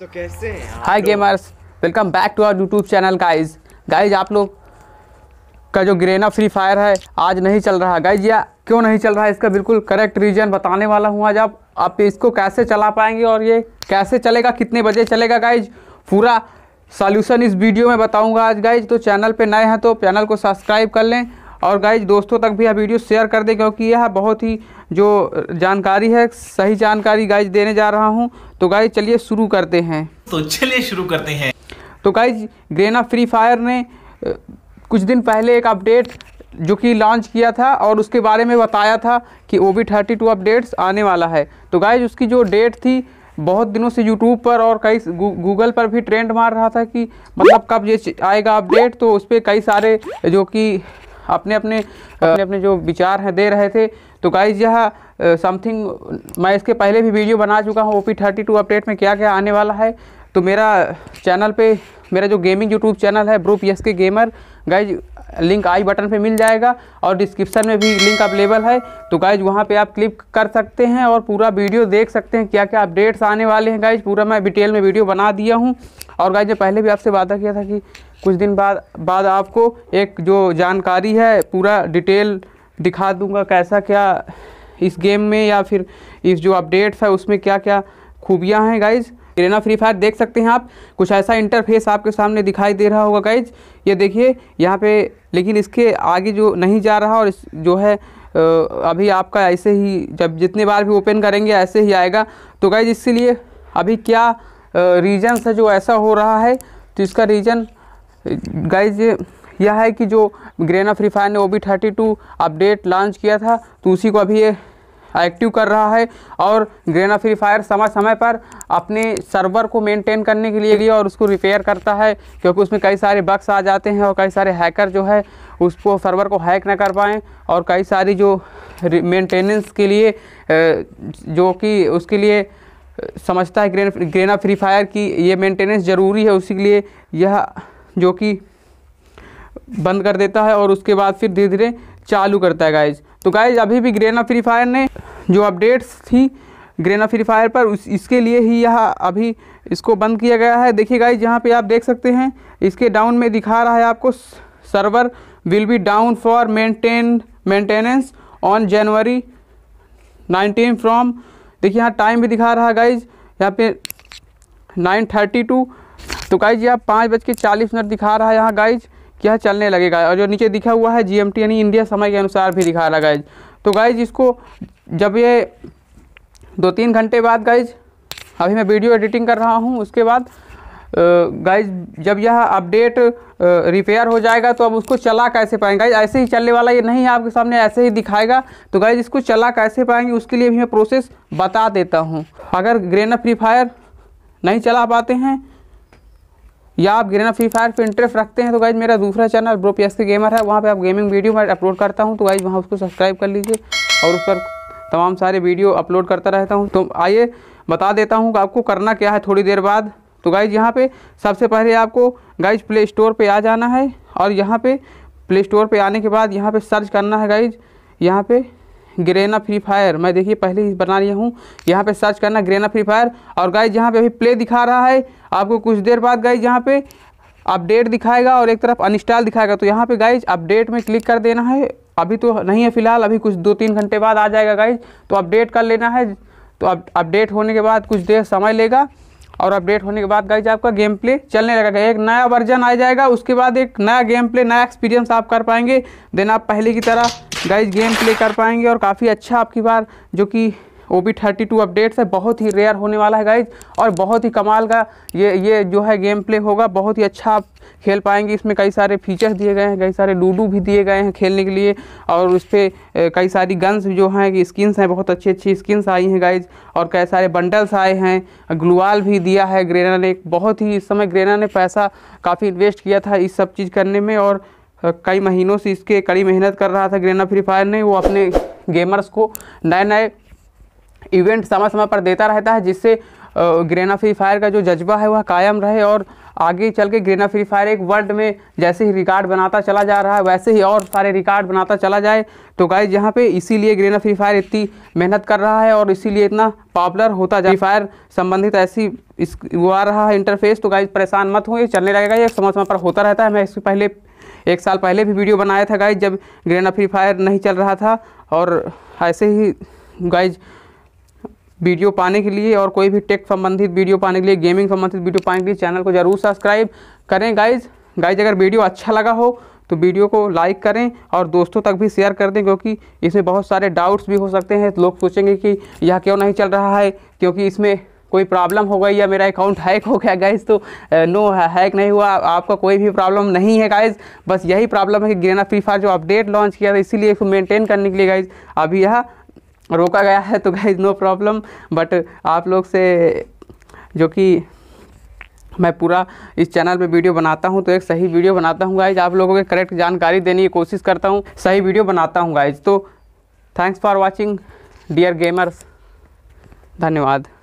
तो कैसे हैं hi gamers welcome back to our YouTube channel guys guys आप लोग का जो ग्रेना फ्री फायर है आज नहीं चल रहा गाइज या क्यों नहीं चल रहा है इसका बिल्कुल करेक्ट रीजन बताने वाला हूँ आज आप आप इसको कैसे चला पाएंगे और ये कैसे चलेगा कितने बजे चलेगा गाइज पूरा सॉल्यूशन इस वीडियो में बताऊंगा आज गाइज तो चैनल पे नए हैं तो चैनल को सब्सक्राइब कर लें और गाइज दोस्तों तक भी यह वीडियो शेयर कर दें क्योंकि यह बहुत ही जो जानकारी है सही जानकारी गाइज देने जा रहा हूँ तो गाइज चलिए शुरू करते हैं तो चलिए शुरू करते हैं तो गाइज ग्रेना फ्री फायर ने कुछ दिन पहले एक अपडेट जो कि लॉन्च किया था और उसके बारे में बताया था कि O B thirty two updates आने वाला है तो गाइज उसकी जो डेट थी बहुत दिनों से यूट्यूब पर और कई गूगल पर भी ट्रेंड मार रहा था कि मतलब कब ये आएगा अपडेट तो उस पर कई सारे जो कि अपने अपने अपने अपने जो विचार हैं दे रहे थे तो गाइज यह समथिंग मैं इसके पहले भी वीडियो बना चुका हूँ O P thirty two update में क्या क्या आने वाला है तो मेरा चैनल पे मेरा जो गेमिंग यूट्यूब चैनल है ब्रूप यस के gamer guys link I button पे मिल जाएगा और डिस्क्रिप्शन में भी लिंक अवेलेबल है तो गाइज वहाँ पे आप क्लिक कर सकते हैं और पूरा वीडियो देख सकते हैं क्या क्या अपडेट्स आने वाले हैं गाइज पूरा मैं डिटेल में वीडियो बना दिया हूँ और गाइज ने पहले भी आपसे वादा किया था कि कुछ दिन बाद बाद आपको एक जो जानकारी है पूरा डिटेल दिखा दूँगा कैसा क्या इस गेम में या फिर इस जो अपडेट्स है उसमें क्या क्या खूबियाँ हैं गाइज़ इरेना फ्री फायर देख सकते हैं आप कुछ ऐसा इंटरफेस आपके सामने दिखाई दे रहा होगा गाइज ये देखिए यहाँ पे लेकिन इसके आगे जो नहीं जा रहा और जो है अभी आपका ऐसे ही जब जितने बार भी ओपन करेंगे ऐसे ही आएगा तो गाइज इसके लिए अभी क्या रीजन है जो ऐसा हो रहा है तो इसका रीजन गाइज यह है कि जो ग्रेना फ्री फायर ने O B thirty two update launch किया था तो उसी को अभी ये एक्टिव कर रहा है और ग्रेना फ्री फायर समय समय पर अपने सर्वर को मेंटेन करने के लिए लिए और उसको रिपेयर करता है क्योंकि उसमें कई सारे बक्स आ जाते हैं और कई सारे हैकर जो है उसको सर्वर को हैक ना कर पाएँ और कई सारी जो मेंटेनेंस के लिए जो कि उसके लिए समझता है ग्रेन ग्रेना फ्री फायर की ये मेंटेनेंस ज़रूरी है उसी के लिए यह जो कि बंद कर देता है और उसके बाद फिर धीरे धीरे चालू करता है गाइज तो गाइज अभी भी ग्रेना फ्री फायर ने जो अपडेट्स थी ग्रेना फ्री फायर पर उस इसके लिए ही यह अभी इसको बंद किया गया है देखिए गाइज यहाँ पे आप देख सकते हैं इसके डाउन में दिखा रहा है आपको server will be down for maintain maintenance on January 19 from देखिए यहाँ टाइम भी दिखा रहा है गाइज यहाँ पे 9:32 तो गाइज यहाँ पाँच बज के चालीस मिनट दिखा रहा है यहाँ गाइज क्या चलने लगेगा और जो नीचे दिखा हुआ है जीएमटी यानी इंडिया समय के अनुसार भी दिखा रहा गाइज तो गाइज इसको जब ये दो तीन घंटे बाद गाइज अभी मैं वीडियो एडिटिंग कर रहा हूँ उसके बाद गाइज जब यह अपडेट रिपेयर हो जाएगा तो अब उसको चला कैसे पाएंगे गाइज ऐसे ही चलने वाला ये नहीं है आपके सामने ऐसे ही दिखाएगा तो गाइज इसको चला कैसे पाएंगे उसके लिए भी मैं प्रोसेस बता देता हूँ अगर ग्रेना फ्री फायर नहीं चला पाते हैं या आप गिरना फ्री फायर पर इंटरेस्ट रखते हैं तो गाइज मेरा दूसरा चैनल ब्रो पी गेमर है वहाँ पर आप गेमिंग वीडियो मैं अपलोड करता हूँ तो गाइज वहाँ उसको सब्सक्राइब कर लीजिए और उस पर तमाम सारे वीडियो अपलोड करता रहता हूँ तो आइए बता देता हूँ कि आपको करना क्या है थोड़ी देर बाद तो गाइज यहाँ पर सबसे पहले आपको गाइज प्ले स्टोर पर आ जाना है और यहाँ पर प्ले स्टोर पर आने के बाद यहाँ पर सर्च करना है गाइज यहाँ पर ग्रेना फ्री फायर मैं देखिए पहले ही बना लिया हूँ यहाँ पे सर्च करना ग्रेना फ्री फायर और गाइज यहाँ पे अभी प्ले दिखा रहा है आपको कुछ देर बाद गाइज यहाँ पे अपडेट दिखाएगा और एक तरफ अनस्टॉल दिखाएगा तो यहाँ पे गाइज अपडेट में क्लिक कर देना है अभी तो नहीं है फिलहाल अभी कुछ दो तीन घंटे बाद आ जाएगा गाइज तो अपडेट कर लेना है तो अब अपडेट होने के बाद कुछ देर समय लेगा और अपडेट होने के बाद गाइज आपका गेम प्ले चलने लगेगा एक नया वर्जन आ जाएगा उसके बाद एक नया गेम प्ले नया एक्सपीरियंस आप कर पाएंगे देन आप पहले की तरह गाइज गेम प्ले कर पाएंगे और काफ़ी अच्छा आपकी बार जो कि O B thirty two updates है बहुत ही रेयर होने वाला है गाइज और बहुत ही कमाल का ये ये जो है गेम प्ले होगा बहुत ही अच्छा आप खेल पाएंगे इसमें कई सारे फीचर्स दिए गए हैं कई सारे लूडू भी दिए गए हैं खेलने के लिए और उस पर कई सारी गन्स जो हैं कि स्किन्स हैं बहुत अच्छी अच्छी स्किन्स आई हैं गाइज और कई सारे बंडल्स आए हैं ग्लूवाल भी दिया है ग्रेना ने बहुत ही इस समय ग्रेना ने पैसा काफ़ी इन्वेस्ट किया था इस सब चीज़ करने में और कई महीनों से इसके कड़ी मेहनत कर रहा था ग्रेना फ्री फायर ने वो अपने गेमर्स को नए नए इवेंट समय समय पर देता रहता है जिससे ग्रेना फ्री फायर का जो जज्बा है वह कायम रहे और आगे चल के ग्रेना फ्री फायर एक वर्ल्ड में जैसे ही रिकॉर्ड बनाता चला जा रहा है वैसे ही और सारे रिकॉर्ड बनाता चला जाए तो गाइज यहाँ पे इसीलिए ग्रेना फ्री फायर इतनी मेहनत कर रहा है और इसीलिए इतना पॉपुलर होता जा फायर संबंधित ऐसी इस वो आ रहा है इंटरफेस तो गाइज परेशान मत हो ये चलने लगेगा ये समय समय पर होता रहता है मैं इससे पहले एक साल पहले भी वीडियो बनाया था गाइज जब ग्रेना फ्री फायर नहीं चल रहा था और ऐसे ही गाइज वीडियो पाने के लिए और कोई भी टेक संबंधित वीडियो पाने के लिए गेमिंग संबंधित वीडियो पाने के लिए चैनल को जरूर सब्सक्राइब करें गाइज गाइज अगर वीडियो अच्छा लगा हो तो वीडियो को लाइक करें और दोस्तों तक भी शेयर कर दें क्योंकि इसमें बहुत सारे डाउट्स भी हो सकते हैं लोग सोचेंगे कि यह क्यों नहीं चल रहा है क्योंकि इसमें कोई प्रॉब्लम हो गई या मेरा अकाउंट हैक हो गया गाइज तो नो हैक नहीं हुआ आपका कोई भी प्रॉब्लम नहीं है गाइज बस यही प्रॉब्लम है कि ग्रेना फ्री फायर जो अपडेट लॉन्च किया था इसीलिए इसको मेंटेन करने के लिए गाइज अभी यह रोका गया है तो गाइज नो प्रॉब्लम बट आप लोग से जो कि मैं पूरा इस चैनल पे वीडियो बनाता हूँ तो एक सही वीडियो बनाता हूँ गाइज आप लोगों के करेक्ट जानकारी देने की कोशिश करता हूँ सही वीडियो बनाता हूँ गाइज तो thanks for watching dear gamers धन्यवाद